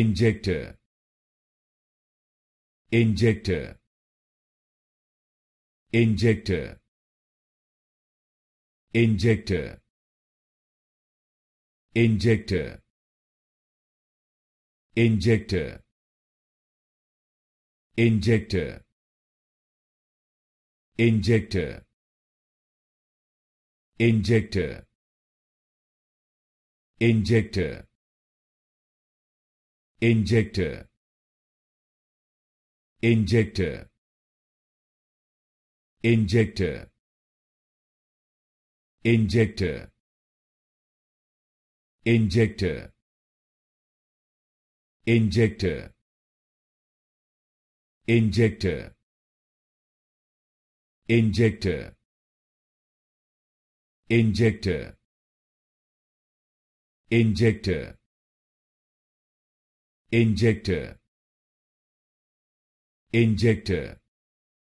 injector injector injector injector injector injector injector injector injector injector injector injector injector injector injector injector injector injector injector injector injector injector